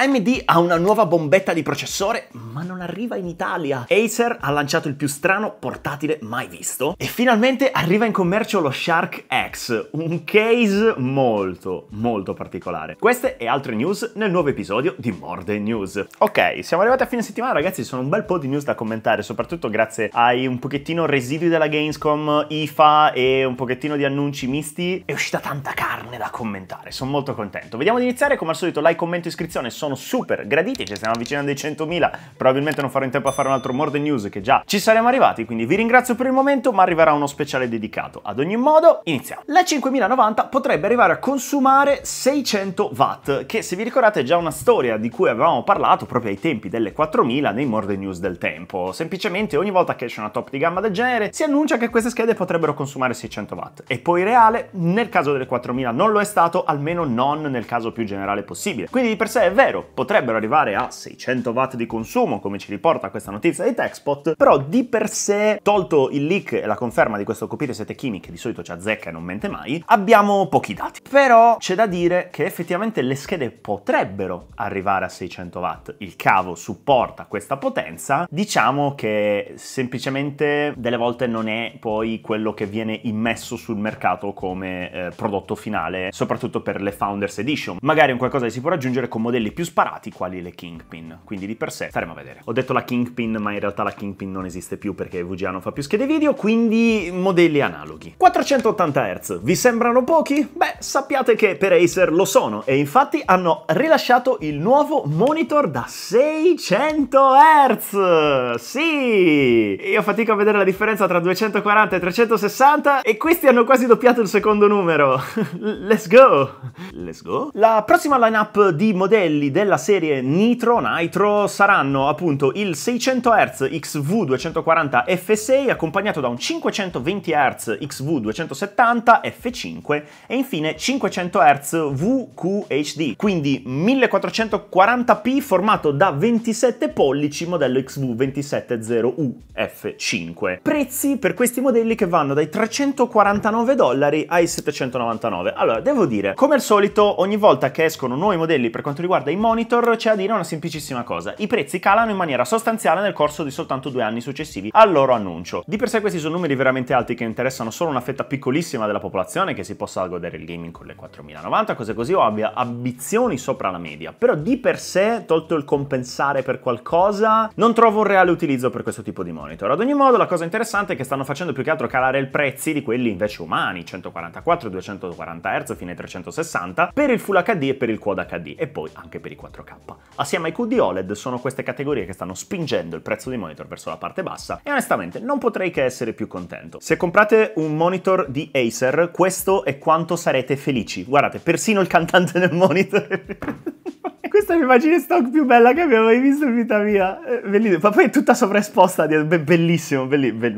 AMD ha una nuova bombetta di processore, ma non arriva in Italia. Acer ha lanciato il più strano portatile mai visto e finalmente arriva in commercio lo Shark X, un case molto, molto particolare. Queste e altre news nel nuovo episodio di Morde News. Ok, siamo arrivati a fine settimana ragazzi, sono un bel po' di news da commentare, soprattutto grazie ai un pochettino residui della Gamescom, IFA e un pochettino di annunci misti. È uscita tanta carne da commentare, sono molto contento. Vediamo di iniziare, come al solito like, commento, iscrizione, sono sono super graditi, ci stiamo avvicinando ai 100.000, probabilmente non farò in tempo a fare un altro More Than News che già ci saremo arrivati, quindi vi ringrazio per il momento, ma arriverà uno speciale dedicato. Ad ogni modo, iniziamo. La 5090 potrebbe arrivare a consumare 600 watt, che se vi ricordate è già una storia di cui avevamo parlato proprio ai tempi delle 4000 nei More Than News del tempo. Semplicemente ogni volta che esce una top di gamma del genere si annuncia che queste schede potrebbero consumare 600 watt. E poi reale, nel caso delle 4000 non lo è stato, almeno non nel caso più generale possibile. Quindi di per sé è vero, ovvero potrebbero arrivare a 600 watt di consumo, come ci riporta questa notizia di Texpot, però di per sé, tolto il leak e la conferma di questo copire sette chimiche, che di solito ci azzecca e non mente mai, abbiamo pochi dati. Però c'è da dire che effettivamente le schede potrebbero arrivare a 600 watt, il cavo supporta questa potenza, diciamo che semplicemente delle volte non è poi quello che viene immesso sul mercato come eh, prodotto finale, soprattutto per le Founders Edition. Magari è un qualcosa che si può raggiungere con modelli più sparati quali le Kingpin, quindi di per sé staremo a vedere. Ho detto la Kingpin, ma in realtà la Kingpin non esiste più perché VGA non fa più schede video, quindi modelli analoghi. 480 Hz, vi sembrano pochi? Beh, sappiate che per Acer lo sono e infatti hanno rilasciato il nuovo monitor da 600 Hz! Sì! Io fatico a vedere la differenza tra 240 e 360 e questi hanno quasi doppiato il secondo numero. Let's go! Let's go! La prossima lineup di modelli dispositivi della serie Nitro Nitro saranno appunto il 600 Hz XV240 F6 accompagnato da un 520 Hz XV270 F5 e infine 500 Hz VQHD, quindi 1440p formato da 27 pollici modello XV270UF5. Prezzi per questi modelli che vanno dai 349 dollari ai 799. Allora, devo dire, come al solito, ogni volta che escono nuovi modelli per quanto riguarda i Monitor c'è a dire una semplicissima cosa, i prezzi calano in maniera sostanziale nel corso di soltanto due anni successivi al loro annuncio. Di per sé questi sono numeri veramente alti che interessano solo una fetta piccolissima della popolazione che si possa godere il gaming con le 4090, cose così, o abbia ambizioni sopra la media, però di per sé, tolto il compensare per qualcosa, non trovo un reale utilizzo per questo tipo di monitor. Ad ogni modo la cosa interessante è che stanno facendo più che altro calare il prezzi di quelli invece umani, 144, 240 Hz fine ai 360, per il Full HD e per il Quad HD, e poi anche per per i 4K. Assieme ai QD OLED sono queste categorie che stanno spingendo il prezzo dei monitor verso la parte bassa e onestamente non potrei che essere più contento. Se comprate un monitor di Acer, questo è quanto sarete felici. Guardate, persino il cantante nel monitor. Questa è l'immagine stock più bella che abbia mai visto in vita mia. Eh, bellissimo. Ma poi è tutta sovraesposta. Bellissimo, bellissimo.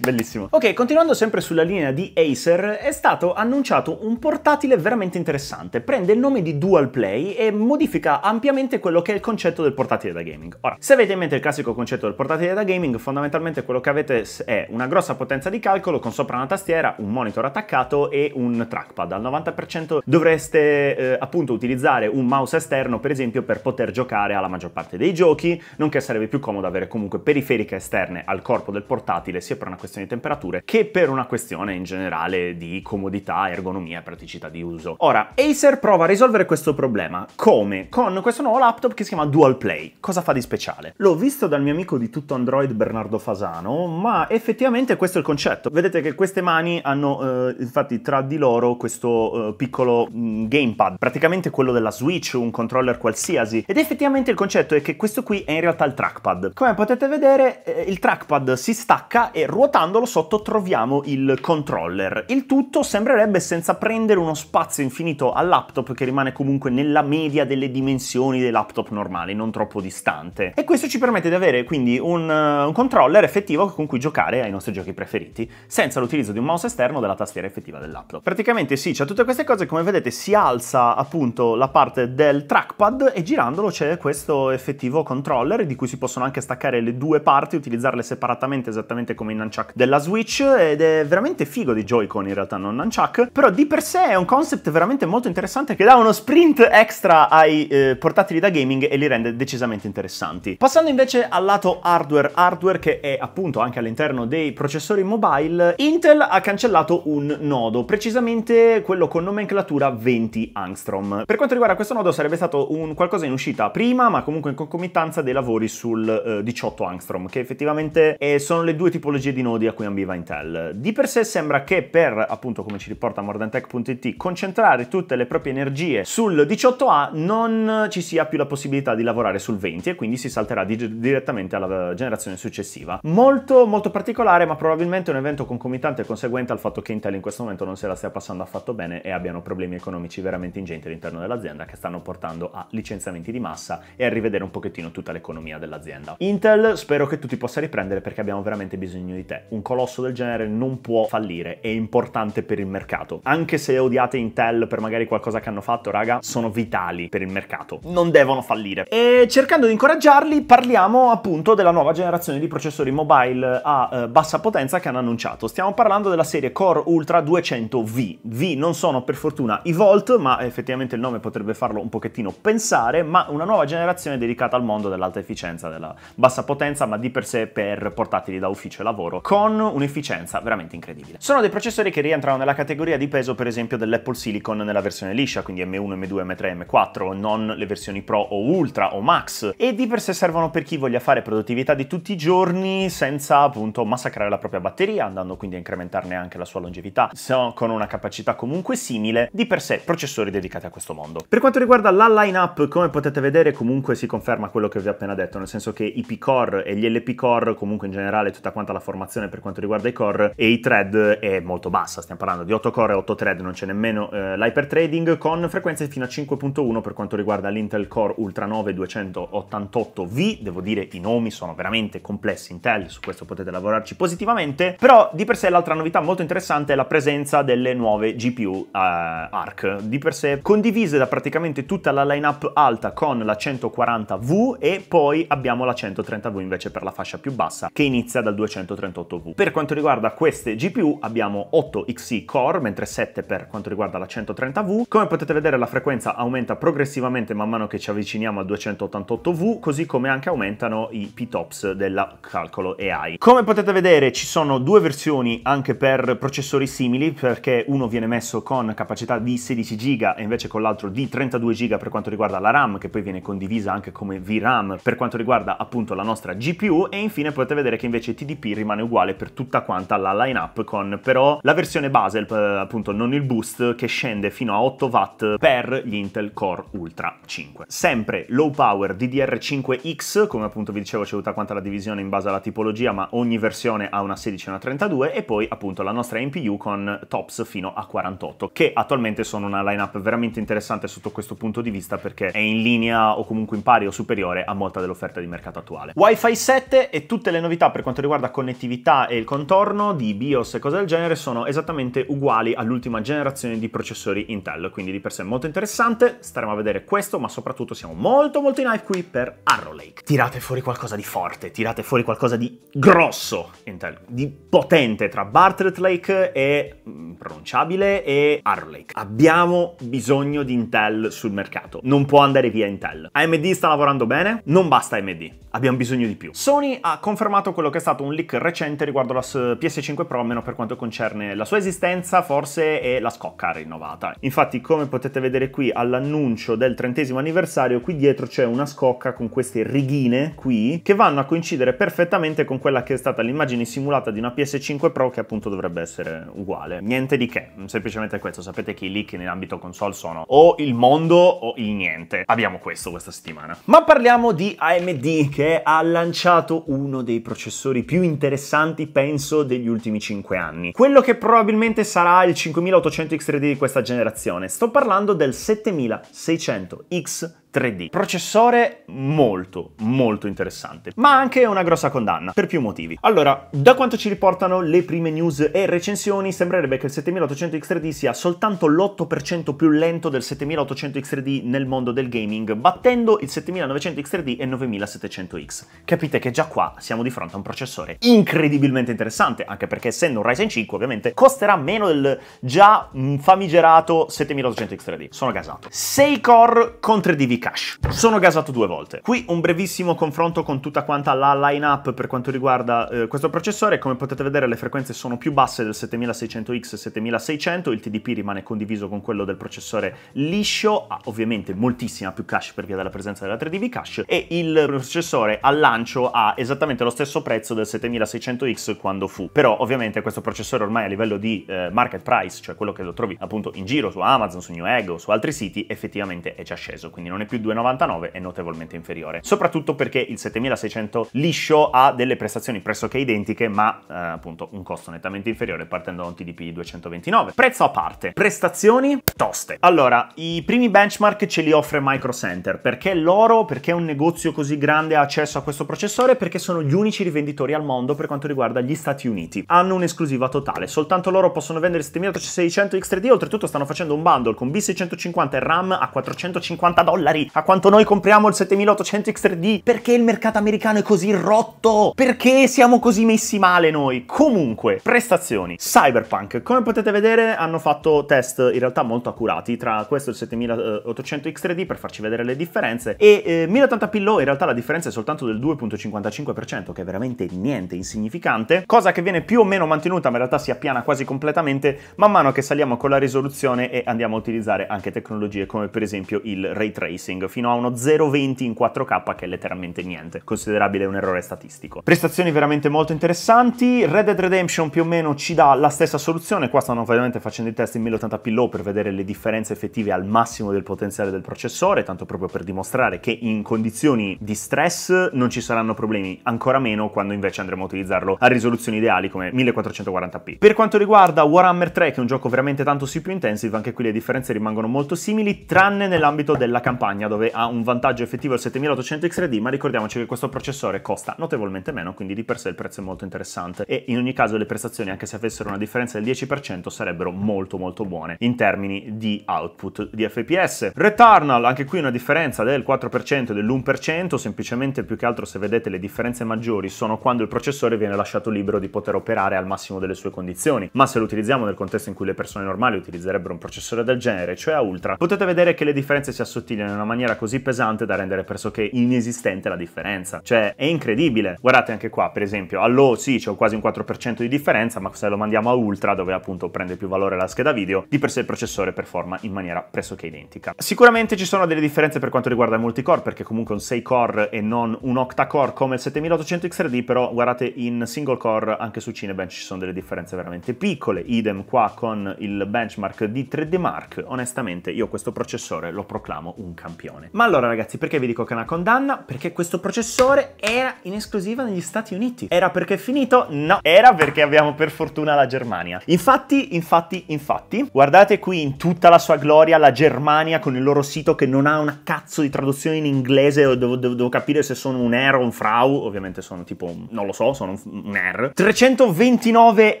Bellissimo. Ok, continuando sempre sulla linea di Acer, è stato annunciato un portatile veramente interessante. Prende il nome di Dual Play e modifica ampiamente quello che è il concetto del portatile da gaming. Ora, se avete in mente il classico concetto del portatile da gaming, fondamentalmente quello che avete è una grossa potenza di calcolo con sopra una tastiera, un monitor attaccato e un trackpad. Al 90% dovreste eh, appunto utilizzare un mouse esterno, per esempio, per poter giocare alla maggior parte dei giochi, nonché sarebbe più comodo avere comunque periferiche esterne al corpo del portatile, sia per una questione questione di temperature che per una questione in generale di comodità, ergonomia e praticità di uso. Ora, Acer prova a risolvere questo problema come? Con questo nuovo laptop che si chiama Dual Play. Cosa fa di speciale? L'ho visto dal mio amico di tutto Android Bernardo Fasano, ma effettivamente questo è il concetto. Vedete che queste mani hanno eh, infatti tra di loro questo eh, piccolo mh, mm, gamepad, praticamente quello della Switch, un controller qualsiasi. Ed effettivamente il concetto è che questo qui è in realtà il trackpad. Come potete vedere, eh, il trackpad si stacca e ruota Portandolo sotto troviamo il controller. Il tutto sembrerebbe senza prendere uno spazio infinito al laptop che rimane comunque nella media delle dimensioni dei laptop normali, non troppo distante. E questo ci permette di avere quindi un, uh, un controller effettivo con cui giocare ai nostri giochi preferiti, senza l'utilizzo di un mouse esterno o della tastiera effettiva del laptop. Praticamente sì, c'è tutte queste cose, come vedete si alza appunto la parte del trackpad e girandolo c'è questo effettivo controller di cui si possono anche staccare le due parti, utilizzarle separatamente esattamente come in Unchuck nunchuck della Switch ed è veramente figo di Joy-Con in realtà, non nunchuck, però di per sé è un concept veramente molto interessante che dà uno sprint extra ai eh, portatili da gaming e li rende decisamente interessanti. Passando invece al lato hardware, hardware che è appunto anche all'interno dei processori mobile, Intel ha cancellato un nodo, precisamente quello con nomenclatura 20 angstrom. Per quanto riguarda questo nodo sarebbe stato un qualcosa in uscita prima, ma comunque in concomitanza dei lavori sul eh, 18 angstrom, che effettivamente eh, sono le due tipologie di nodi comodi a cui ambiva Intel. Di per sé sembra che per, appunto come ci riporta mordentech.it, concentrare tutte le proprie energie sul 18A non ci sia più la possibilità di lavorare sul 20 e quindi si salterà di direttamente alla generazione successiva. Molto molto particolare ma probabilmente un evento concomitante e conseguente al fatto che Intel in questo momento non se la stia passando affatto bene e abbiano problemi economici veramente ingenti all'interno dell'azienda che stanno portando a licenziamenti di massa e a rivedere un pochettino tutta l'economia dell'azienda. Intel spero che tu ti possa riprendere perché abbiamo veramente bisogno di te un colosso del genere non può fallire, è importante per il mercato. Anche se odiate Intel per magari qualcosa che hanno fatto, raga, sono vitali per il mercato. Non devono fallire. E cercando di incoraggiarli, parliamo appunto della nuova generazione di processori mobile a eh, bassa potenza che hanno annunciato. Stiamo parlando della serie Core Ultra 200V. V non sono per fortuna i volt, ma effettivamente il nome potrebbe farlo un pochettino pensare, ma una nuova generazione dedicata al mondo dell'alta efficienza, della bassa potenza, ma di per sé per portatili da ufficio e lavoro con un'efficienza veramente incredibile. Sono dei processori che rientrano nella categoria di peso per esempio dell'Apple Silicon nella versione liscia, quindi M1, M2, M3, M4, non le versioni Pro o Ultra o Max, e di per sé servono per chi voglia fare produttività di tutti i giorni senza appunto massacrare la propria batteria, andando quindi a incrementarne anche la sua longevità, se so, con una capacità comunque simile, di per sé processori dedicati a questo mondo. Per quanto riguarda la lineup, come potete vedere comunque si conferma quello che vi ho appena detto, nel senso che i P-Core e gli LP-Core, comunque in generale tutta quanta la formazione configurazione per quanto riguarda i core e i thread è molto bassa, stiamo parlando di 8 core e 8 thread, non c'è nemmeno eh, l'hyper trading con frequenze fino a 5.1 per quanto riguarda l'Intel Core Ultra 9 288V, devo dire i nomi sono veramente complessi Intel, su questo potete lavorarci positivamente, però di per sé l'altra novità molto interessante è la presenza delle nuove GPU eh, ARC, di per sé condivise da praticamente tutta la lineup alta con la 140V e poi abbiamo la 130V invece per la fascia più bassa che inizia dal 238 8V. Per quanto riguarda queste GPU abbiamo 8 XE core, mentre 7 per quanto riguarda la 130V. Come potete vedere la frequenza aumenta progressivamente man mano che ci avviciniamo al 288V, così come anche aumentano i P-TOPS del calcolo AI. Come potete vedere ci sono due versioni anche per processori simili, perché uno viene messo con capacità di 16 GB e invece con l'altro di 32 GB per quanto riguarda la RAM, che poi viene condivisa anche come VRAM per quanto riguarda appunto la nostra GPU, e infine potete vedere che invece TDP rimane uguale uguale per tutta quanta la lineup con però la versione base, eh, appunto non il boost, che scende fino a 8 watt per gli Intel Core Ultra 5. Sempre low power DDR5X, come appunto vi dicevo c'è tutta quanta la divisione in base alla tipologia, ma ogni versione ha una 16 e una 32 e poi appunto la nostra NPU con TOPS fino a 48, che attualmente sono una lineup veramente interessante sotto questo punto di vista perché è in linea o comunque in pari o superiore a molta dell'offerta di mercato attuale. Wi-Fi 7 e tutte le novità per quanto riguarda connettività l'identità e il contorno di BIOS e cose del genere sono esattamente uguali all'ultima generazione di processori Intel, quindi di per sé molto interessante, staremo a vedere questo, ma soprattutto siamo molto molto in hype qui per Arrow Lake. Tirate fuori qualcosa di forte, tirate fuori qualcosa di grosso Intel, di potente tra Bartlett Lake e mm, impronunciabile e Arrow Lake. Abbiamo bisogno di Intel sul mercato. Non può andare via Intel. AMD sta lavorando bene? Non basta AMD. Abbiamo bisogno di più. Sony ha confermato quello che è stato un leak recente riguardo la PS5 Pro, almeno per quanto concerne la sua esistenza, forse, e la scocca rinnovata. Infatti, come potete vedere qui all'annuncio del trentesimo anniversario, qui dietro c'è una scocca con queste righine qui, che vanno a coincidere perfettamente con quella che è stata l'immagine simulata di una PS5 Pro, che appunto dovrebbe essere uguale. Niente niente di che, semplicemente questo, sapete che i leak nell'ambito console sono o il mondo o il niente. Abbiamo questo questa settimana. Ma parliamo di AMD che ha lanciato uno dei processori più interessanti, penso, degli ultimi 5 anni. Quello che probabilmente sarà il 5800 X3D di questa generazione. Sto parlando del 7600X 3 3D. Processore molto, molto interessante, ma anche una grossa condanna, per più motivi. Allora, da quanto ci riportano le prime news e recensioni, sembrerebbe che il 7800X3D sia soltanto l'8% più lento del 7800X3D nel mondo del gaming, battendo il 7900X3D e 9700X. Capite che già qua siamo di fronte a un processore incredibilmente interessante, anche perché essendo un Ryzen 5 ovviamente costerà meno del già famigerato 7800X3D. Sono casato. 6 core con 3 DVI cash. Sono gasato due volte. Qui un brevissimo confronto con tutta quanta la line-up per quanto riguarda eh, questo processore. Come potete vedere le frequenze sono più basse del 7600X 7600, il TDP rimane condiviso con quello del processore liscio, ha ovviamente moltissima più cash per via della presenza della 3 dv cache e il processore al lancio ha esattamente lo stesso prezzo del 7600X quando fu. Però ovviamente questo processore ormai a livello di eh, market price, cioè quello che lo trovi appunto in giro su Amazon, su New Egg o su altri siti, effettivamente è già sceso, quindi non è più 2,99 è notevolmente inferiore, soprattutto perché il 7600 liscio ha delle prestazioni pressoché identiche, ma eh, appunto un costo nettamente inferiore partendo da un TDP 229. Prezzo a parte, prestazioni toste. Allora, i primi benchmark ce li offre Micro Center, perché loro, perché un negozio così grande ha accesso a questo processore, perché sono gli unici rivenditori al mondo per quanto riguarda gli Stati Uniti. Hanno un'esclusiva totale, soltanto loro possono vendere 7600 X3D, oltretutto stanno facendo un bundle con B650 e RAM a 450 dollari dollari a quanto noi compriamo il 7800 X3D, perché il mercato americano è così rotto, perché siamo così messi male noi. Comunque, prestazioni. Cyberpunk, come potete vedere, hanno fatto test in realtà molto accurati tra questo e il 7800 X3D per farci vedere le differenze e eh, 1080p Low in realtà la differenza è soltanto del 2.55%, che è veramente niente, insignificante, cosa che viene più o meno mantenuta, ma in realtà si appiana quasi completamente man mano che saliamo con la risoluzione e andiamo a utilizzare anche tecnologie come per esempio il ray tracing Racing fino a uno 0,20 in 4K che è letteralmente niente, considerabile un errore statistico. Prestazioni veramente molto interessanti, Red Dead Redemption più o meno ci dà la stessa soluzione, qua stanno ovviamente facendo i test in 1080p low per vedere le differenze effettive al massimo del potenziale del processore, tanto proprio per dimostrare che in condizioni di stress non ci saranno problemi, ancora meno quando invece andremo a utilizzarlo a risoluzioni ideali come 1440p. Per quanto riguarda Warhammer 3, che è un gioco veramente tanto CPU intensive, anche qui le differenze rimangono molto simili, tranne nell'ambito della campagna Spagna dove ha un vantaggio effettivo il 7800 X3D, ma ricordiamoci che questo processore costa notevolmente meno, quindi di per sé il prezzo è molto interessante e in ogni caso le prestazioni, anche se avessero una differenza del 10%, sarebbero molto molto buone in termini di output di FPS. Returnal, anche qui una differenza del 4% e dell'1%, semplicemente più che altro se vedete le differenze maggiori sono quando il processore viene lasciato libero di poter operare al massimo delle sue condizioni, ma se lo utilizziamo nel contesto in cui le persone normali utilizzerebbero un processore del genere, cioè a ultra, potete vedere che le differenze si assottigliano in una maniera così pesante da rendere pressoché inesistente la differenza. Cioè, è incredibile. Guardate anche qua, per esempio, all'O sì, c'è quasi un 4% di differenza, ma se lo mandiamo a Ultra, dove appunto prende più valore la scheda video, di per sé il processore performa in maniera pressoché identica. Sicuramente ci sono delle differenze per quanto riguarda il multicore, perché comunque un 6 core e non un octa-core come il 7800 X3D, però guardate in single core anche su Cinebench ci sono delle differenze veramente piccole, idem qua con il benchmark di 3D Mark. Onestamente io questo processore lo proclamo un campione campione. Ma allora ragazzi, perché vi dico che è una condanna? Perché questo processore era in esclusiva negli Stati Uniti. Era perché è finito? No. Era perché abbiamo per fortuna la Germania. Infatti, infatti, infatti, guardate qui in tutta la sua gloria la Germania con il loro sito che non ha una cazzo di traduzione in inglese, devo, devo, devo capire se sono un er o un frau, ovviamente sono tipo, non lo so, sono un, un er. 329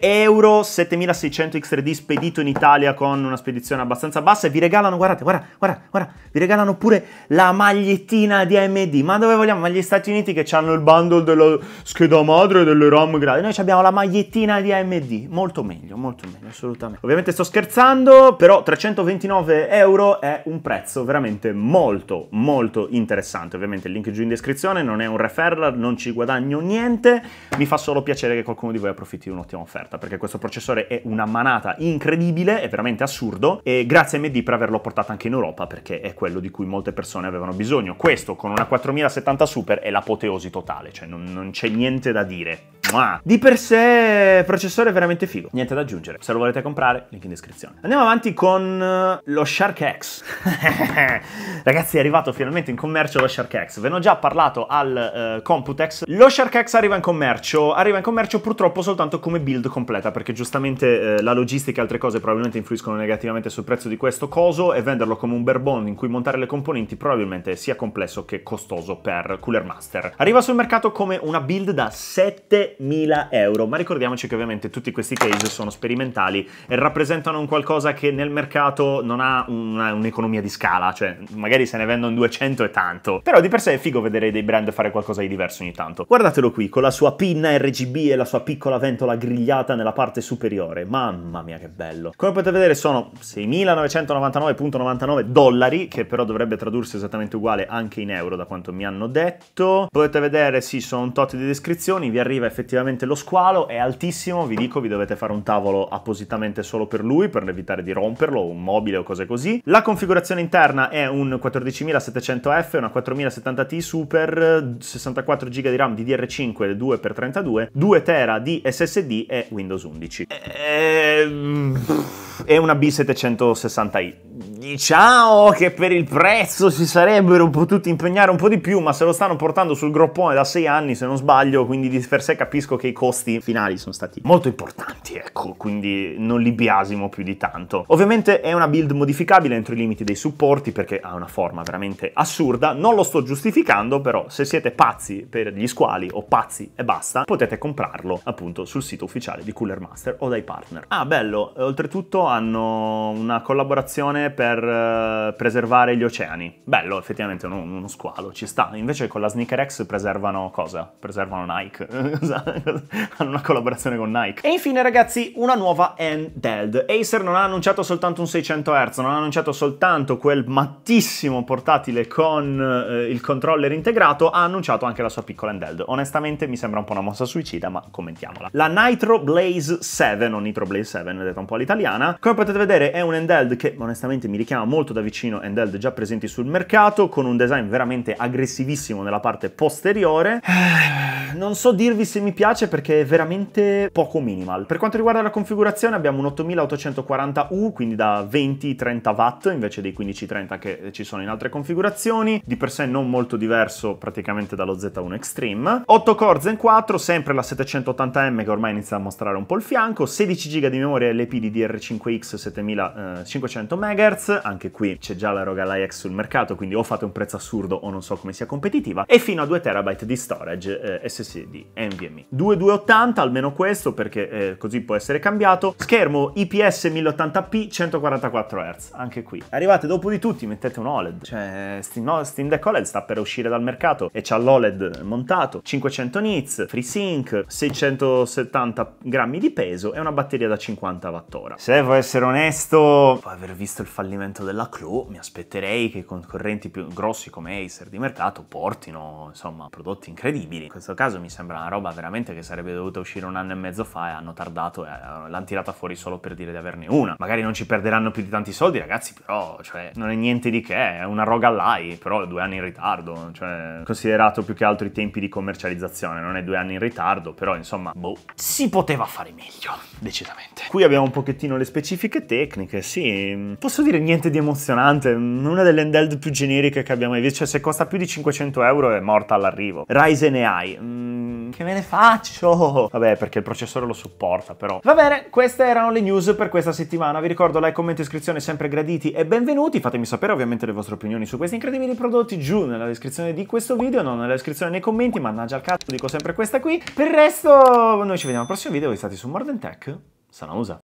euro, 7600 X3D spedito in Italia con una spedizione abbastanza bassa e vi regalano, guardate, guarda, guarda, guarda, vi regalano oppure la magliettina di AMD. Ma dove vogliamo? Ma gli Stati Uniti che hanno il bundle della scheda madre delle ROM grade. Noi abbiamo la magliettina di AMD. Molto meglio, molto meglio, assolutamente. Ovviamente sto scherzando, però 329 euro è un prezzo veramente molto, molto interessante. Ovviamente il link giù in descrizione, non è un referral, non ci guadagno niente. Mi fa solo piacere che qualcuno di voi approfitti di un'ottima offerta, perché questo processore è una manata incredibile, è veramente assurdo. E grazie AMD per averlo portato anche in Europa, perché è quello di cui molte persone avevano bisogno. Questo con una 4070 Super è l'apoteosi totale, cioè non, non c'è niente da dire. Ma di per sé processore veramente figo, niente da aggiungere. Se lo volete comprare, link in descrizione. Andiamo avanti con eh, lo Shark X. Ragazzi, è arrivato finalmente in commercio lo Shark X. Ve ne ho già parlato al uh, Computex. Lo Shark X arriva in commercio, arriva in commercio purtroppo soltanto come build completa, perché giustamente uh, la logistica e altre cose probabilmente influiscono negativamente sul prezzo di questo coso e venderlo come un bare in cui montare le componenti componenti probabilmente sia complesso che costoso per Cooler Master. Arriva sul mercato come una build da 7000 euro, ma ricordiamoci che ovviamente tutti questi case sono sperimentali e rappresentano un qualcosa che nel mercato non ha un'economia di scala, cioè magari se ne vendono 200 e tanto, però di per sé è figo vedere dei brand fare qualcosa di diverso ogni tanto. Guardatelo qui, con la sua pinna RGB e la sua piccola ventola grigliata nella parte superiore, mamma mia che bello. Come potete vedere sono 6.999.99 dollari, che però dovrebbe dovrebbe tradursi esattamente uguale anche in euro da quanto mi hanno detto. Potete vedere, sì, sono un tot di descrizioni, vi arriva effettivamente lo squalo, è altissimo, vi dico, vi dovete fare un tavolo appositamente solo per lui, per evitare di romperlo, un mobile o cose così. La configurazione interna è un 14700F, una 4070T Super, 64 GB di RAM DDR5, 2x32, 2 tera di SSD e Windows 11. E, e una B760i. Diciamo che per il prezzo prezzo si sarebbero potuti impegnare un po' di più, ma se lo stanno portando sul groppone da sei anni, se non sbaglio, quindi di per sé capisco che i costi finali sono stati molto importanti, ecco, quindi non li biasimo più di tanto. Ovviamente è una build modificabile entro i limiti dei supporti perché ha una forma veramente assurda, non lo sto giustificando, però se siete pazzi per gli squali o pazzi e basta, potete comprarlo appunto sul sito ufficiale di Cooler Master o dai partner. Ah, bello, oltretutto hanno una collaborazione per eh, preservare gli oceani oceani. Bello, effettivamente uno, uno squalo, ci sta. Invece con la Sneaker X preservano cosa? Preservano Nike. Hanno una collaborazione con Nike. E infine ragazzi, una nuova handheld. Acer non ha annunciato soltanto un 600 Hz, non ha annunciato soltanto quel mattissimo portatile con eh, il controller integrato, ha annunciato anche la sua piccola handheld. Onestamente mi sembra un po' una mossa suicida, ma commentiamola. La Nitro Blaze 7, o Nitro Blaze 7, vedete un po' all'italiana. Come potete vedere è un handheld che onestamente mi richiama molto da vicino handheld già presente presenti sul mercato, con un design veramente aggressivissimo nella parte posteriore. Eh. Non so dirvi se mi piace perché è veramente poco minimal. Per quanto riguarda la configurazione abbiamo un 8840U, quindi da 20-30 watt invece dei 15-30 che ci sono in altre configurazioni, di per sé non molto diverso praticamente dallo Z1 Extreme. 8 core Zen 4, sempre la 780M che ormai inizia a mostrare un po' il fianco, 16 GB di memoria LP DDR5X 7500 MHz, anche qui c'è già la Roga Rogalai X sul mercato, quindi o fate un prezzo assurdo o non so come sia competitiva, e fino a 2 terabyte di storage eh, SSD NVMe. 2280 almeno questo perché eh, così può essere cambiato. Schermo IPS 1080p 144Hz, anche qui. Arrivate dopo di tutti, mettete un OLED, cioè Steam, no, Steam Deck OLED sta per uscire dal mercato e c'ha l'OLED montato, 500 nits, FreeSync, 670 grammi di peso e una batteria da 50 Wh. Se devo essere onesto, dopo aver visto il fallimento della Clou, mi aspetterei che i concorrenti più grossi come Acer di mercato portino insomma prodotti incredibili. In questo caso mi sembra una roba veramente che sarebbe dovuta uscire un anno e mezzo fa e hanno tardato e eh, l'hanno tirata fuori solo per dire di averne una. Magari non ci perderanno più di tanti soldi ragazzi però cioè non è niente di che, è una roga all'AI però due anni in ritardo, cioè considerato più che altro i tempi di commercializzazione, non è due anni in ritardo però insomma boh, si poteva fare meglio decisamente. Qui abbiamo un pochettino le specifiche tecniche, sì, mm, posso dire niente di emozionante, mm, una delle and Held più generiche che abbiamo mai visto. Cioè, se costa più di 500 euro è morta all'arrivo. Ryzen AI. Mm, che me ne faccio? Vabbè, perché il processore lo supporta, però. Va bene, queste erano le news per questa settimana. Vi ricordo like, commento, iscrizione sempre graditi e benvenuti. Fatemi sapere ovviamente le vostre opinioni su questi incredibili prodotti giù nella descrizione di questo video, non nella descrizione nei commenti, mannaggia al cazzo, dico sempre questa qui. Per il resto, noi ci vediamo al prossimo video, voi state su More Than Tech, Sanausa.